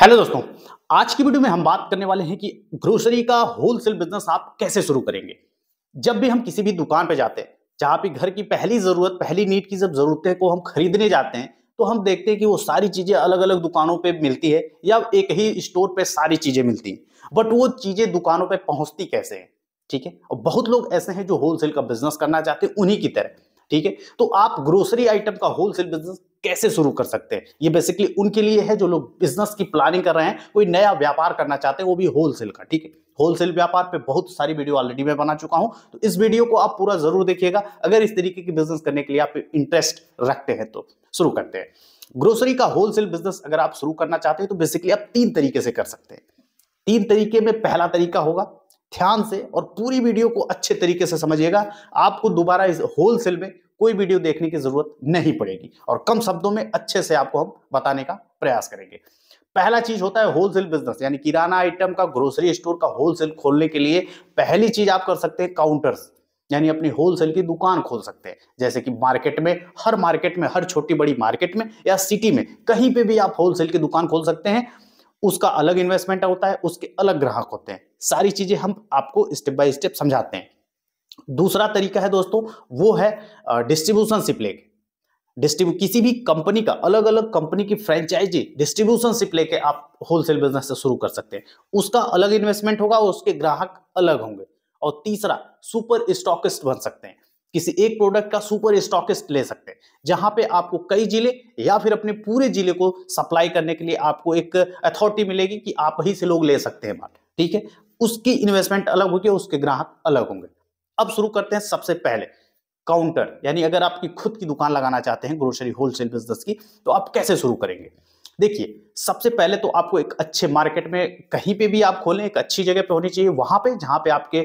Hello दोस्तों आज की वीडियो में हम बात करने वाले हैं कि ग्रोसरी का होलसेल बिजनेस आप कैसे शुरू करेंगे जब भी हम किसी भी दुकान पर जाते हैं जहां पर घर की पहली जरूरत पहली नीड की जब जरूरतें को हम खरीदने जाते हैं तो हम देखते हैं कि वो सारी चीजें अलग अलग दुकानों पे मिलती है या एक ही स्टोर पे सारी चीजें मिलती हैं बट वो चीजें दुकानों पे पहुंचती कैसे हैं ठीक है और बहुत लोग ऐसे हैं जो होलसेल का बिजनेस करना चाहते हैं उन्हीं की तरह ठीक है तो आप ग्रोसरी आइटम का होलसेल बिजनेस कैसे शुरू कर सकते हैं ये बेसिकली उनके लिए है जो लोग बिजनेस की प्लानिंग कर रहे हैं कोई नया व्यापार करना चाहते हैं वो भी होलसेल का ठीक है होलसेल व्यापार पे बहुत सारी वीडियो ऑलरेडी मैं बना चुका हूं तो इस वीडियो को आप पूरा जरूर देखिएगा अगर इस तरीके की बिजनेस करने के लिए आप इंटरेस्ट रखते हैं तो शुरू करते हैं ग्रोसरी का होलसेल बिजनेस अगर आप शुरू करना चाहते हैं तो बेसिकली आप तीन तरीके से कर सकते हैं तीन तरीके में पहला तरीका होगा ध्यान से और पूरी वीडियो को अच्छे तरीके से समझिएगा आपको दोबारा इस होलसेल में कोई वीडियो देखने की जरूरत नहीं पड़ेगी और कम शब्दों में अच्छे से आपको हम बताने का प्रयास करेंगे पहला चीज होता है होलसेल बिजनेस यानी किराना आइटम का ग्रोसरी स्टोर का होलसेल खोलने के लिए पहली चीज आप कर सकते हैं काउंटर्स यानी अपनी होलसेल की दुकान खोल सकते हैं जैसे कि मार्केट में हर मार्केट में हर छोटी बड़ी मार्केट में या सिटी में कहीं पे भी आप होलसेल की दुकान खोल सकते हैं उसका अलग इन्वेस्टमेंट होता है उसके अलग ग्राहक होते हैं सारी चीजें हम आपको स्टेप बाय स्टेप समझाते हैं दूसरा तरीका है दोस्तों वो है डिस्ट्रीब्यूशन सिप लेके डिस्ट्रीब्यू किसी भी कंपनी का अलग अलग कंपनी की फ्रेंचाइजी डिस्ट्रीब्यूशन सिप लेके आप होलसेल बिजनेस से शुरू कर सकते हैं उसका अलग इन्वेस्टमेंट होगा और उसके ग्राहक अलग होंगे और तीसरा सुपर स्टॉकिस्ट बन सकते हैं किसी एक प्रोडक्ट का सुपर स्टॉकिस्ट ले सकते हैं जहां पे आपको कई जिले या फिर अपने पूरे जिले को सप्लाई करने के लिए आपको एक अथॉरिटी मिलेगी कि आप ही से लोग ले सकते हैं माल ठीक है उसकी इन्वेस्टमेंट अलग होगी उसके ग्राहक अलग होंगे अब शुरू करते हैं सबसे पहले काउंटर यानी अगर आपकी खुद की दुकान लगाना चाहते हैं ग्रोसरी होलसेल बिजनेस की तो आप कैसे शुरू करेंगे देखिए सबसे पहले तो आपको एक अच्छे मार्केट में कहीं पे भी आप खोलें एक अच्छी जगह पे होनी चाहिए वहां पे जहां पे आपके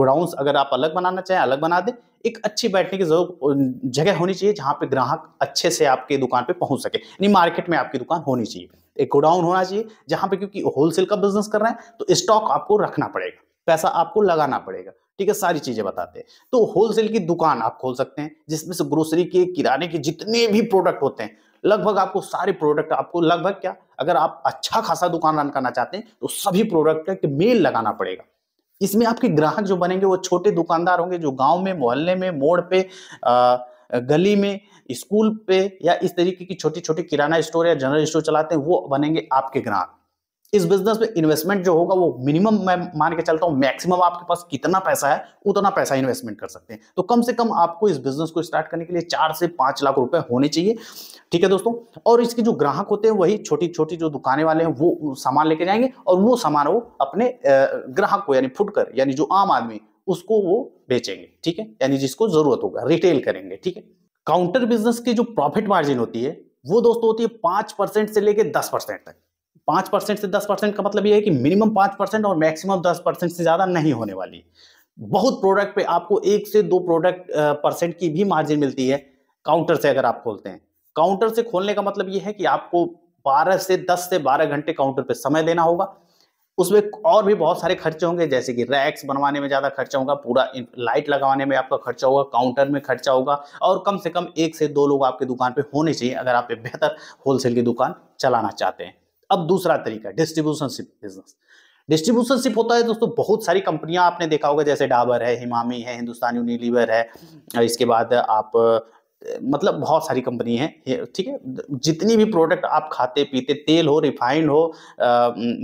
गोडाउंस अगर आप अलग बनाना चाहें अलग बना दें एक अच्छी बैठने की जरूरत जगह होनी चाहिए जहां पे ग्राहक अच्छे से आपके दुकान पे पहुंच सके यानी मार्केट में आपकी दुकान होनी चाहिए एक गोडाउन होना चाहिए जहां पे क्योंकि होलसेल का बिजनेस कर रहे हैं तो स्टॉक आपको रखना पड़ेगा पैसा आपको लगाना पड़ेगा ठीक है सारी चीजें बताते हैं तो होलसेल की दुकान आप खोल सकते हैं जिसमें से ग्रोसरी के किराने के जितने भी प्रोडक्ट होते हैं लगभग आपको सारे प्रोडक्ट आपको लगभग क्या अगर आप अच्छा खासा दुकान रन करना चाहते हैं तो सभी प्रोडक्ट का मेल लगाना पड़ेगा इसमें आपके ग्राहक जो बनेंगे वो छोटे दुकानदार होंगे जो गांव में मोहल्ले में मोड़ पे आ, गली में स्कूल पे या इस तरीके की छोटी छोटी किराना स्टोर या जनरल स्टोर चलाते हैं वो बनेंगे आपके ग्राहक इस बिजनेस में इन्वेस्टमेंट जो होगा वो मिनिमम मैं मान के चलता हूं मैक्सिमम आपके पास कितना पैसा है उतना पैसा इन्वेस्टमेंट कर सकते हैं तो कम से कम आपको इस बिजनेस को स्टार्ट करने के लिए चार से पांच लाख रुपए होने चाहिए ठीक है दोस्तों और इसके जो ग्राहक होते हैं वही छोटी छोटी जो दुकानें वाले हैं वो सामान लेके जाएंगे और वो सामान वो अपने ग्राहक को यानी फुटकर यानी जो आम आदमी उसको वो बेचेंगे ठीक है यानी जिसको जरूरत होगा रिटेल करेंगे ठीक है काउंटर बिजनेस की जो प्रॉफिट मार्जिन होती है वो दोस्तों होती है पांच परसेंट से लेकर दस परसेंट तक पाँच परसेंट से दस परसेंट का मतलब ये है कि मिनिमम पाँच परसेंट और मैक्सिमम दस परसेंट से ज़्यादा नहीं होने वाली बहुत प्रोडक्ट पे आपको एक से दो प्रोडक्ट परसेंट की भी मार्जिन मिलती है काउंटर से अगर आप खोलते हैं काउंटर से खोलने का मतलब ये है कि आपको बारह से दस से बारह घंटे काउंटर पर समय देना होगा उसमें और भी बहुत सारे खर्चे होंगे जैसे कि रैक्स बनवाने में ज़्यादा खर्चा होगा पूरा लाइट लगाने में आपका खर्चा होगा काउंटर में खर्चा होगा और कम से कम एक से दो लोग आपके दुकान पे होने चाहिए अगर आप बेहतर होलसेल की दुकान चलाना चाहते हैं अब दूसरा तरीका डिस्ट्रीब्यूशनशिप बिजनेस डिस्ट्रीब्यूशनशिप होता है दोस्तों बहुत सारी कंपनियां आपने देखा होगा जैसे डाबर है हिमामी है हिंदुस्तान यूनिलीवर है हम्म। इसके बाद आप मतलब बहुत सारी कंपनी है ठीक है जितनी भी प्रोडक्ट आप खाते पीते तेल हो रिफाइंड हो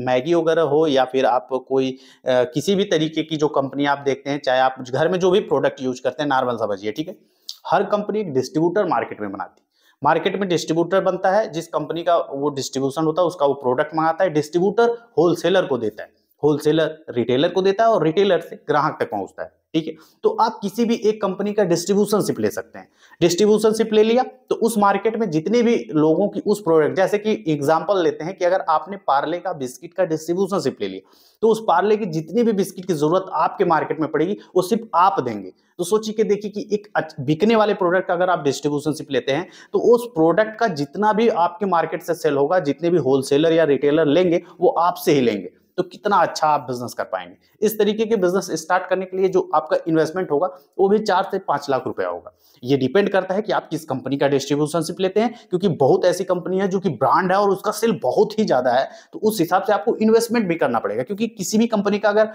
मैगी वगैरह हो या फिर आप कोई आ, किसी भी तरीके की जो कंपनी आप देखते हैं चाहे आप घर में जो भी प्रोडक्ट यूज करते हैं नॉर्मल समझिए ठीक है हर कंपनी एक डिस्ट्रीब्यूटर मार्केट में बनाती है मार्केट में डिस्ट्रीब्यूटर बनता है जिस कंपनी का वो डिस्ट्रीब्यूशन होता है उसका वो प्रोडक्ट मंगाता है डिस्ट्रीब्यूटर होलसेलर को देता है होलसेलर रिटेलर को देता है और रिटेलर से ग्राहक तक पहुंचता है ठीक है तो आप किसी भी एक कंपनी का डिस्ट्रीब्यूशन शिप ले सकते हैं डिस्ट्रीब्यूशन शिप ले लिया तो उस मार्केट में जितने भी लोगों की उस प्रोडक्ट जैसे कि एग्जांपल लेते हैं कि अगर आपने पार्ले का बिस्किट का डिस्ट्रीब्यूशन शिप ले लिया तो उस पार्ले की जितनी भी बिस्किट की जरूरत आपके मार्केट में पड़ेगी वो सिर्फ आप देंगे तो सोचिए कि देखिए कि एक बिकने वाले प्रोडक्ट का अगर आप डिस्ट्रीब्यूशन शिप लेते हैं तो उस प्रोडक्ट का जितना भी आपके मार्केट से सेल होगा जितने भी होलसेलर या रिटेलर लेंगे वो आपसे ही लेंगे तो कितना अच्छा आप बिजनेस कर पाएंगे इस तरीके के बिजनेस स्टार्ट करने के लिए जो आपका इन्वेस्टमेंट होगा वो भी चार से पांच लाख रुपया होगा ये डिपेंड करता है कि आप किस कंपनी का डिस्ट्रीब्यूशनशिप लेते हैं क्योंकि बहुत ऐसी कंपनी है जो कि ब्रांड है और उसका सेल बहुत ही ज्यादा है तो उस हिसाब से आपको इन्वेस्टमेंट भी करना पड़ेगा क्योंकि किसी भी कंपनी का अगर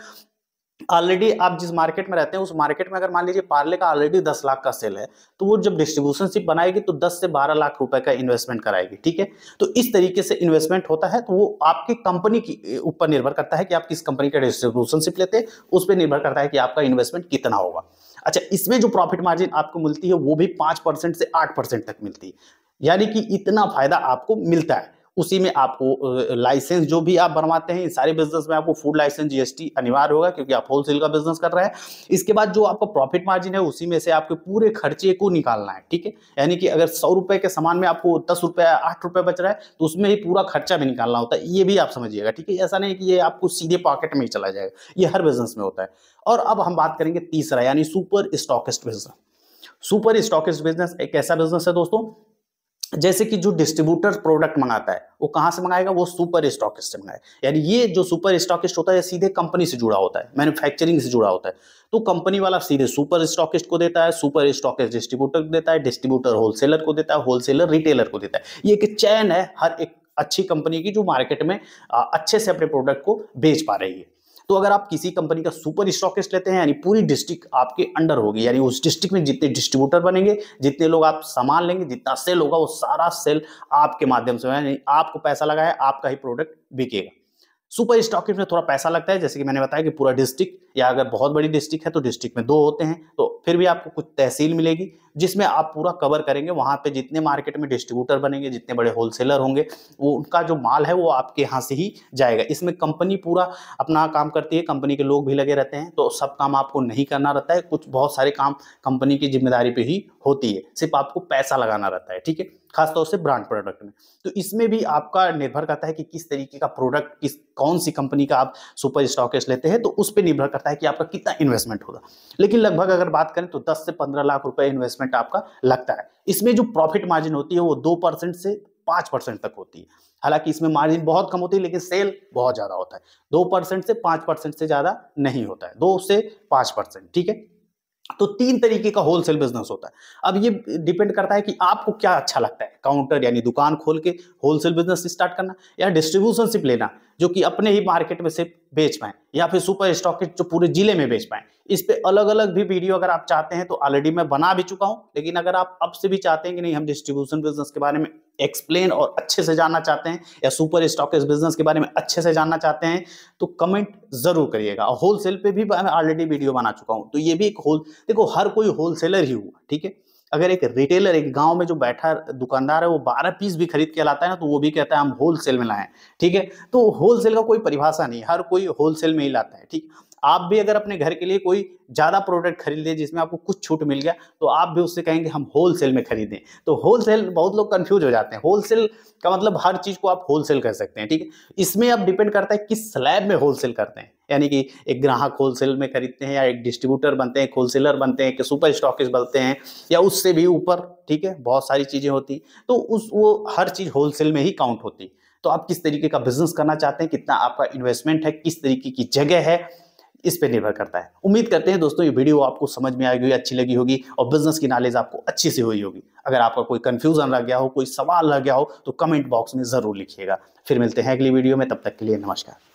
ऑलरेडी आप जिस मार्केट में रहते हैं उस मार्केट में अगर मान लीजिए पार्ले का ऑलरेडी दस लाख का सेल है तो वो जब डिस्ट्रीब्यूशन सिप बनाएगी तो दस से बारह लाख रुपए का इन्वेस्टमेंट कराएगी ठीक है तो इस तरीके से इन्वेस्टमेंट होता है तो वो आपकी कंपनी के ऊपर निर्भर करता है कि आप किस कंपनी का डिस्ट्रीब्यूशन सिप लेते हैं उस पर निर्भर करता है कि आपका इन्वेस्टमेंट कितना होगा अच्छा इसमें जो प्रॉफिट मार्जिन आपको मिलती है वो भी पाँच से आठ तक मिलती है यानी कि इतना फायदा आपको मिलता है उसी में आपको लाइसेंस जो भी आप बनवाते हैं सारे बिजनेस में आपको फूड लाइसेंस जीएसटी अनिवार्य होगा क्योंकि आप होलसेल का बिजनेस कर रहे हैं इसके बाद जो आपका प्रॉफिट मार्जिन है उसी में से आपके पूरे खर्चे को निकालना है ठीक है यानी कि अगर सौ रुपए के सामान में आपको दस रुपए आठ रुपए बच रहा है तो उसमें ही पूरा खर्चा भी निकालना होता है ये भी आप समझिएगा ठीक है ऐसा नहीं कि ये आपको सीधे पॉकेट में ही चला जाएगा ये हर बिजनेस में होता है और अब हम बात करेंगे तीसरा यानी super stockist business super stockist business एक ऐसा बिजनेस है दोस्तों जैसे कि जो डिस्ट्रीब्यूटर प्रोडक्ट मंगाता है वो कहाँ से मंगाएगा वो सुपर स्टॉकिस्ट से मंगाए यानी ये जो सुपर स्टॉकिस्ट होता है सीधे कंपनी से जुड़ा होता है मैन्युफैक्चरिंग से जुड़ा होता है तो कंपनी वाला सीधे सुपर स्टॉकिस्ट को देता है सुपर स्टॉकिस्ट डिस्ट्रीब्यूटर को देता है डिस्ट्रीब्यूटर होलसेलर को देता है होलसेलर रिटेलर को देता है ये एक चैन है हर एक अच्छी कंपनी की जो मार्केट में अच्छे से अपने प्रोडक्ट को बेच पा रही है तो अगर आप किसी कंपनी का सुपर स्टॉकिस्ट लेते हैं यानी पूरी डिस्ट्रिक्ट आपके अंडर होगी यानी उस डिस्ट्रिक्ट में जितने डिस्ट्रीब्यूटर बनेंगे जितने लोग आप सामान लेंगे जितना सेल होगा वो सारा सेल आपके माध्यम से यानी आपको पैसा लगाया आपका ही प्रोडक्ट बिकेगा सुपर स्टॉकिस्ट में थोड़ा पैसा लगता है जैसे कि मैंने बताया कि पूरा डिस्ट्रिक्ट या अगर बहुत बड़ी डिस्ट्रिक्ट है तो डिस्ट्रिक्ट में दो होते हैं तो फिर भी आपको कुछ तहसील मिलेगी जिसमें आप पूरा कवर करेंगे वहाँ पे जितने मार्केट में डिस्ट्रीब्यूटर बनेंगे जितने बड़े होलसेलर होंगे वो उनका जो माल है वो आपके यहाँ से ही जाएगा इसमें कंपनी पूरा अपना काम करती है कंपनी के लोग भी लगे रहते हैं तो सब काम आपको नहीं करना रहता है कुछ बहुत सारे काम कंपनी की जिम्मेदारी पे ही होती है सिर्फ आपको पैसा लगाना रहता है ठीक है खासतौर से ब्रांड प्रोडक्ट में तो इसमें भी आपका निर्भर करता है कि किस तरीके का प्रोडक्ट किस कौन सी कंपनी का आप सुपर स्टॉकेस लेते हैं तो उस पर निर्भर करता सकता है कि आपका कितना इन्वेस्टमेंट होगा लेकिन लगभग अगर बात करें तो 10 से 15 लाख रुपए इन्वेस्टमेंट आपका लगता है इसमें जो प्रॉफिट मार्जिन होती है वो दो परसेंट से पांच परसेंट तक होती है हालांकि इसमें मार्जिन बहुत कम होती है लेकिन सेल बहुत ज़्यादा होता है दो से पांच से ज़्यादा नहीं होता है दो से पांच ठीक है तो तीन तरीके का होलसेल बिजनेस होता है अब ये डिपेंड करता है कि आपको क्या अच्छा लगता है काउंटर यानी दुकान खोल के होलसेल बिजनेस स्टार्ट करना या डिस्ट्रीब्यूशनशिप लेना जो कि अपने ही मार्केट में सिर्फ बेच पाए या फिर सुपर स्टॉक जो पूरे जिले में बेच पाएं इस पर अलग अलग भी वीडियो अगर आप चाहते हैं तो ऑलरेडी मैं बना भी चुका हूँ लेकिन अगर आप अब से भी चाहते हैं कि नहीं हम डिस्ट्रीब्यूशन बिजनेस के बारे में एक्सप्लेन और अच्छे से जानना चाहते हैं या सुपर स्टॉक बिजनेस के बारे में अच्छे से जानना चाहते हैं तो कमेंट जरूर करिएगा होलसेल पे भी मैं ऑलरेडी वीडियो बना चुका हूँ तो ये भी एक होल देखो हर कोई होलसेलर ही हुआ ठीक है अगर एक रिटेलर एक गांव में जो बैठा दुकानदार है वो बारह पीस भी खरीद के लाता है ना तो वो भी कहता है हम होलसेल में लाएं ठीक है तो होलसेल का कोई परिभाषा नहीं हर कोई होलसेल में ही लाता है ठीक आप भी अगर अपने घर के लिए कोई ज़्यादा प्रोडक्ट खरीदे जिसमें आपको कुछ छूट मिल गया तो आप भी उससे कहेंगे हम होलसेल में खरीदें तो होलसेल बहुत लोग कन्फ्यूज हो जाते हैं होलसेल का मतलब हर चीज़ को आप होलसेल कर सकते हैं ठीक है इसमें अब डिपेंड करता है किस स्लैब में होलसेल करते हैं यानी कि एक ग्राहक होलसेल में खरीदते हैं या एक डिस्ट्रीब्यूटर बनते हैं होलसेलर बनते हैं कि सुपर स्टॉकिस बनते हैं या उससे भी ऊपर ठीक है बहुत सारी चीज़ें होती तो उस वो हर चीज़ होलसेल में ही काउंट होती तो आप किस तरीके का बिजनेस करना चाहते हैं कितना आपका इन्वेस्टमेंट है किस तरीके की जगह है इस पर निर्भर करता है उम्मीद करते हैं दोस्तों ये वीडियो आपको समझ में आई होगी अच्छी लगी होगी और बिजनेस की नॉलेज आपको अच्छी से हुई होगी अगर आपका कोई कन्फ्यूजन रह गया हो कोई सवाल रह गया हो तो कमेंट बॉक्स में ज़रूर लिखिएगा फिर मिलते हैं अगली वीडियो में तब तक के लिए नमस्कार